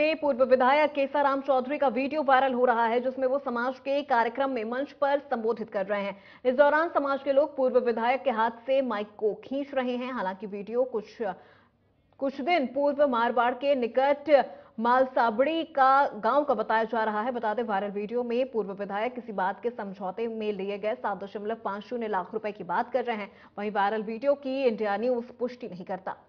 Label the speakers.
Speaker 1: में पूर्व विधायक केसाराम चौधरी का वीडियो वायरल हो रहा है जिसमें वो समाज के कार्यक्रम में मंच पर संबोधित कर रहे हैं इस दौरान समाज के लोग पूर्व विधायक के हाथ से माइक को खींच रहे हैं हालांकि वीडियो कुछ कुछ दिन पूर्व मारवाड़ के निकट मालसाबड़ी का गांव का बताया जा रहा है बता दें वायरल वीडियो में पूर्व विधायक किसी बात के समझौते में लिए गए सात दशमलव पांच शून्य लाख रुपए की बात कर रहे हैं वहीं वायरल वीडियो की इंडिया न्यूज पुष्टि नहीं करता